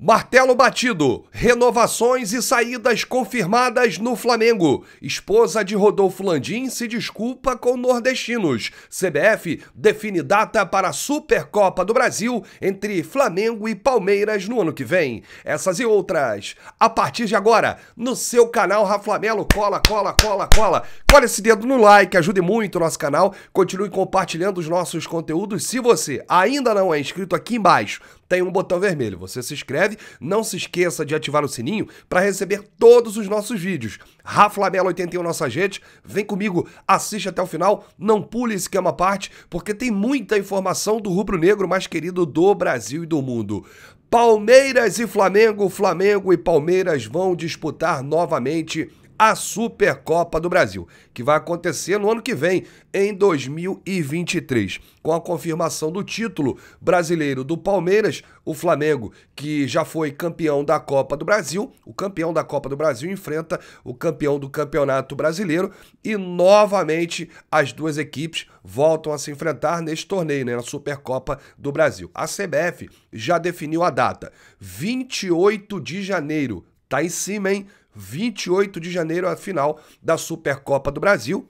Martelo batido, renovações e saídas confirmadas no Flamengo. Esposa de Rodolfo Landim se desculpa com nordestinos. CBF define data para a Supercopa do Brasil entre Flamengo e Palmeiras no ano que vem. Essas e outras, a partir de agora, no seu canal Raflamelo. Cola, cola, cola, cola. Cola esse dedo no like, ajude muito o nosso canal. Continue compartilhando os nossos conteúdos. Se você ainda não é inscrito aqui embaixo, tem um botão vermelho. Você se inscreve, não se esqueça de ativar o sininho para receber todos os nossos vídeos. Rafa Mello 81 nossa gente, vem comigo, assiste até o final, não pule esse que é uma parte, porque tem muita informação do rubro-negro mais querido do Brasil e do mundo. Palmeiras e Flamengo, Flamengo e Palmeiras vão disputar novamente a Supercopa do Brasil, que vai acontecer no ano que vem, em 2023. Com a confirmação do título brasileiro do Palmeiras, o Flamengo, que já foi campeão da Copa do Brasil, o campeão da Copa do Brasil enfrenta o campeão do Campeonato Brasileiro e novamente as duas equipes voltam a se enfrentar neste torneio, né, na Supercopa do Brasil. A CBF já definiu a data, 28 de janeiro. Tá em cima, hein? 28 de janeiro, a final da Supercopa do Brasil.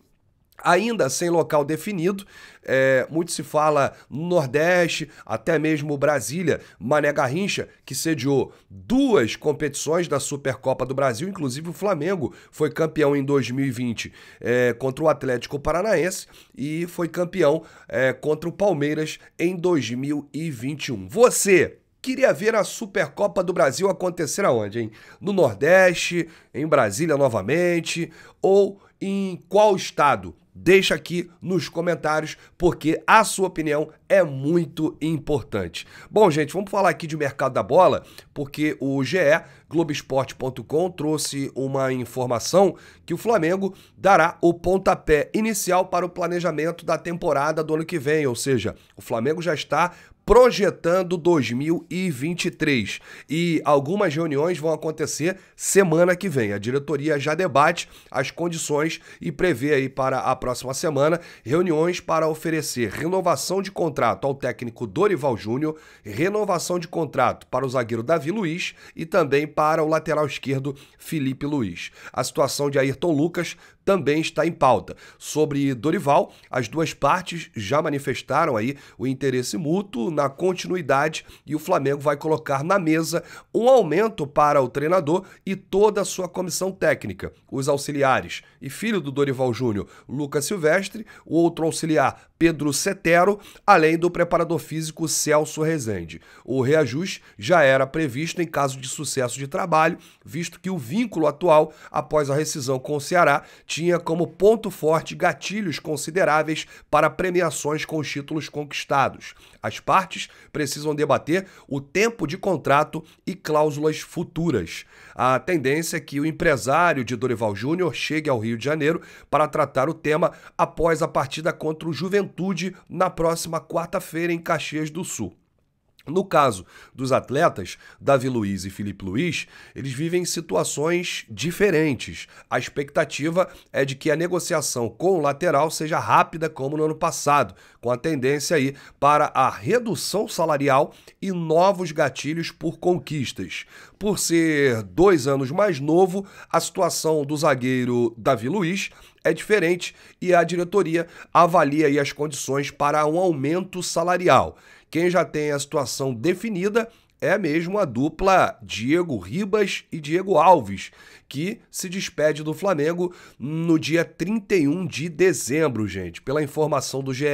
Ainda sem local definido, é, muito se fala no Nordeste, até mesmo Brasília. Mané Garrincha, que sediou duas competições da Supercopa do Brasil, inclusive o Flamengo foi campeão em 2020 é, contra o Atlético Paranaense e foi campeão é, contra o Palmeiras em 2021. Você Queria ver a Supercopa do Brasil acontecer aonde, hein? No Nordeste, em Brasília novamente ou em qual estado? Deixa aqui nos comentários, porque a sua opinião é muito importante. Bom, gente, vamos falar aqui de mercado da bola, porque o GE, Globoesporte.com, trouxe uma informação que o Flamengo dará o pontapé inicial para o planejamento da temporada do ano que vem, ou seja, o Flamengo já está projetando 2023. E algumas reuniões vão acontecer semana que vem. A diretoria já debate as condições e prevê aí para a próxima semana reuniões para oferecer renovação de contrato ao técnico Dorival Júnior, renovação de contrato para o zagueiro Davi Luiz e também para o lateral esquerdo Felipe Luiz. A situação de Ayrton Lucas também está em pauta. Sobre Dorival, as duas partes já manifestaram aí o interesse mútuo na continuidade e o Flamengo vai colocar na mesa um aumento para o treinador e toda a sua comissão técnica, os auxiliares e filho do Dorival Júnior, Lucas Silvestre, o outro auxiliar, Pedro Setero, além do preparador físico Celso Rezende. O reajuste já era previsto em caso de sucesso de trabalho, visto que o vínculo atual após a rescisão com o Ceará tinha tinha como ponto forte gatilhos consideráveis para premiações com os títulos conquistados. As partes precisam debater o tempo de contrato e cláusulas futuras. A tendência é que o empresário de Dorival Júnior chegue ao Rio de Janeiro para tratar o tema após a partida contra o Juventude na próxima quarta-feira em Caxias do Sul. No caso dos atletas, Davi Luiz e Felipe Luiz, eles vivem situações diferentes. A expectativa é de que a negociação com o lateral seja rápida como no ano passado, com a tendência aí para a redução salarial e novos gatilhos por conquistas por ser dois anos mais novo, a situação do zagueiro Davi Luiz é diferente e a diretoria avalia as condições para um aumento salarial. Quem já tem a situação definida é mesmo a dupla Diego Ribas e Diego Alves, que se despede do Flamengo no dia 31 de dezembro, gente. Pela informação do GE,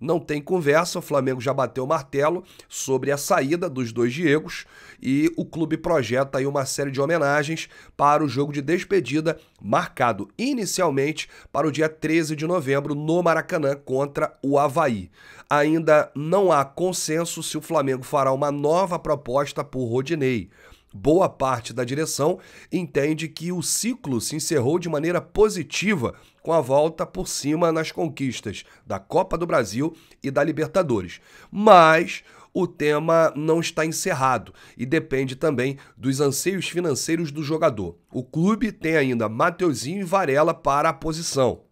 não tem conversa, o Flamengo já bateu o martelo sobre a saída dos dois Diegos e o clube projeta aí uma série de homenagens para o jogo de despedida marcado inicialmente para o dia 13 de novembro no Maracanã contra o Havaí. Ainda não há consenso se o Flamengo fará uma nova proposta por Rodinei boa parte da direção entende que o ciclo se encerrou de maneira positiva com a volta por cima nas conquistas da Copa do Brasil e da Libertadores. Mas o tema não está encerrado e depende também dos anseios financeiros do jogador. O clube tem ainda Mateuzinho e Varela para a posição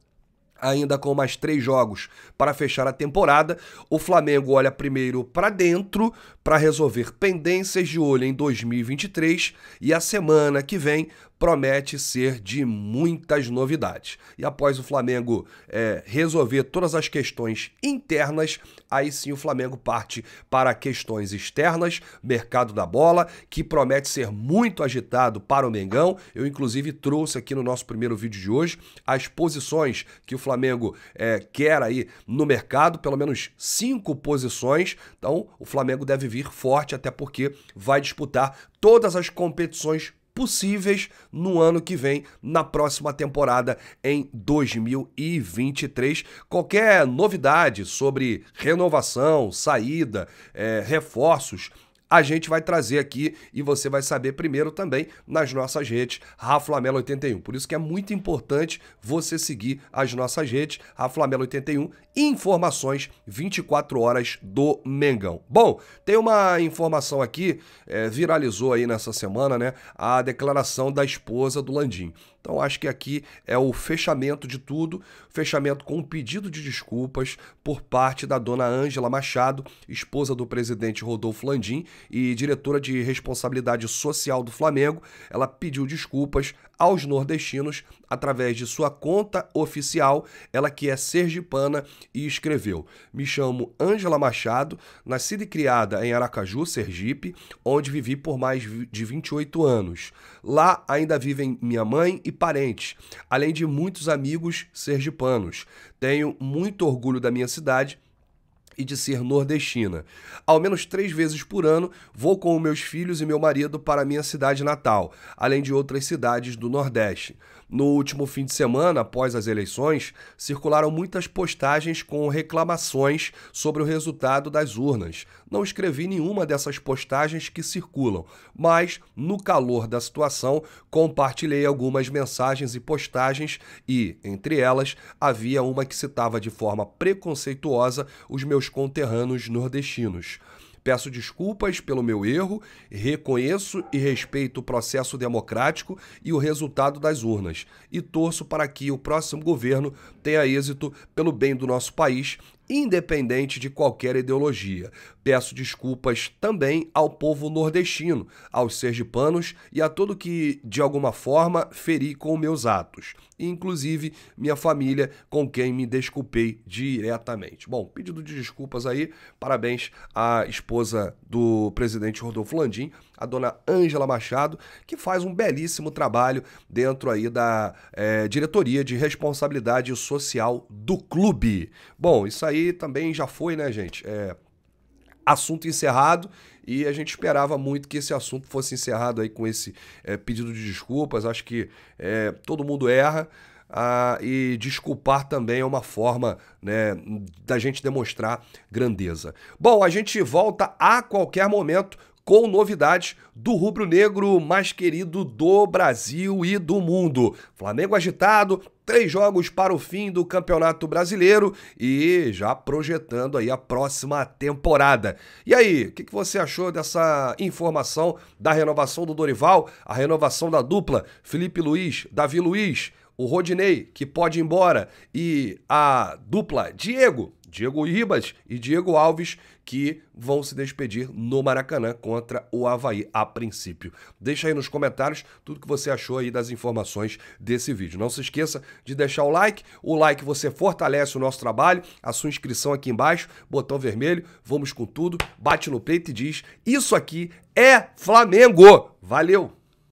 ainda com mais três jogos para fechar a temporada. O Flamengo olha primeiro para dentro para resolver pendências de olho em 2023 e a semana que vem promete ser de muitas novidades. E após o Flamengo é, resolver todas as questões internas, aí sim o Flamengo parte para questões externas, mercado da bola, que promete ser muito agitado para o Mengão. Eu, inclusive, trouxe aqui no nosso primeiro vídeo de hoje as posições que o Flamengo é, quer aí no mercado, pelo menos cinco posições. Então, o Flamengo deve vir forte, até porque vai disputar todas as competições possíveis no ano que vem, na próxima temporada em 2023. Qualquer novidade sobre renovação, saída, é, reforços, a gente vai trazer aqui e você vai saber primeiro também nas nossas redes Raflamelo 81. Por isso que é muito importante você seguir as nossas redes Raflamelo 81 informações 24 horas do Mengão. Bom, tem uma informação aqui, é, viralizou aí nessa semana, né? A declaração da esposa do Landim. Então acho que aqui é o fechamento de tudo, fechamento com um pedido de desculpas por parte da dona Ângela Machado, esposa do presidente Rodolfo Landim e diretora de responsabilidade social do Flamengo. Ela pediu desculpas aos nordestinos através de sua conta oficial, ela que é sergipana e escreveu: "Me chamo Ângela Machado, nascida e criada em Aracaju, Sergipe, onde vivi por mais de 28 anos. Lá ainda vivem minha mãe e parentes, além de muitos amigos sergipanos. Tenho muito orgulho da minha cidade e de ser nordestina. Ao menos três vezes por ano, vou com meus filhos e meu marido para minha cidade natal, além de outras cidades do Nordeste. No último fim de semana, após as eleições, circularam muitas postagens com reclamações sobre o resultado das urnas não escrevi nenhuma dessas postagens que circulam, mas no calor da situação compartilhei algumas mensagens e postagens e, entre elas, havia uma que citava de forma preconceituosa os meus conterrâneos nordestinos. Peço desculpas pelo meu erro, reconheço e respeito o processo democrático e o resultado das urnas, e torço para que o próximo governo tenha êxito pelo bem do nosso país independente de qualquer ideologia. Peço desculpas também ao povo nordestino, aos sergipanos e a todo que, de alguma forma, feri com meus atos, inclusive minha família, com quem me desculpei diretamente. Bom, pedido de desculpas aí, parabéns à esposa do presidente Rodolfo Landim, a dona Ângela Machado, que faz um belíssimo trabalho dentro aí da é, diretoria de responsabilidade social do clube. Bom, isso aí aí também já foi, né, gente? É, assunto encerrado e a gente esperava muito que esse assunto fosse encerrado aí com esse é, pedido de desculpas. Acho que é, todo mundo erra. Ah, e desculpar também é uma forma né, da gente demonstrar grandeza. Bom, a gente volta a qualquer momento com novidades do rubro-negro mais querido do Brasil e do mundo. Flamengo agitado, três jogos para o fim do Campeonato Brasileiro e já projetando aí a próxima temporada. E aí, o que, que, você achou dessa informação da renovação do Dorival, a renovação da dupla Felipe Luiz, Davi Luiz, o Rodinei, que pode ir embora, e a dupla Diego, Diego Ribas e Diego Alves, que vão se despedir no Maracanã contra o Havaí, a princípio. Deixa aí nos comentários tudo que você achou aí das informações desse vídeo. Não se esqueça de deixar o like. O like você fortalece o nosso trabalho, a sua inscrição aqui embaixo, botão vermelho, vamos com tudo, bate no peito e diz: Isso aqui é Flamengo! Valeu!